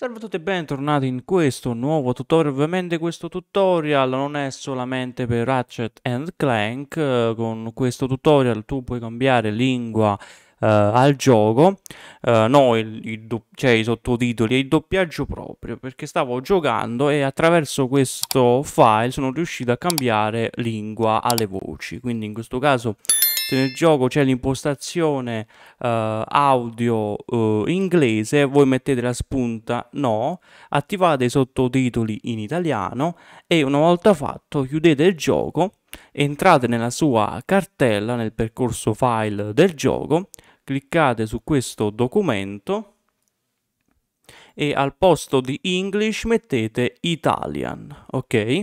Salve a tutti e bentornati in questo nuovo tutorial, ovviamente questo tutorial non è solamente per Ratchet Clank, eh, con questo tutorial tu puoi cambiare lingua eh, al gioco, eh, no, il, il, cioè i sottotitoli e il doppiaggio proprio, perché stavo giocando e attraverso questo file sono riuscito a cambiare lingua alle voci, quindi in questo caso se nel gioco c'è l'impostazione eh, audio eh, inglese, voi mettete la spunta no, attivate i sottotitoli in italiano e una volta fatto chiudete il gioco, entrate nella sua cartella, nel percorso file del gioco, cliccate su questo documento e al posto di English mettete Italian, ok?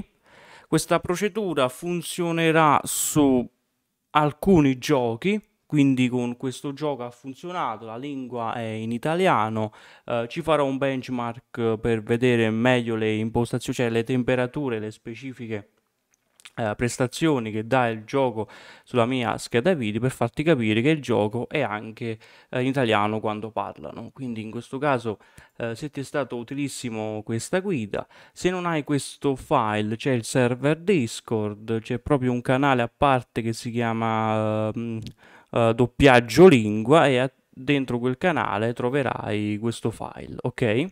Questa procedura funzionerà su alcuni giochi, quindi con questo gioco ha funzionato, la lingua è in italiano, eh, ci farò un benchmark per vedere meglio le impostazioni, cioè le temperature, le specifiche eh, prestazioni che dà il gioco sulla mia scheda video per farti capire che il gioco è anche eh, in italiano quando parlano. Quindi in questo caso eh, se ti è stato utilissimo questa guida, se non hai questo file c'è il server Discord, c'è proprio un canale a parte che si chiama ehm, eh, doppiaggio lingua e dentro quel canale troverai questo file, ok?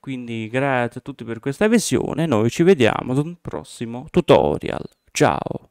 Quindi grazie a tutti per questa visione, noi ci vediamo ad un prossimo tutorial. 早。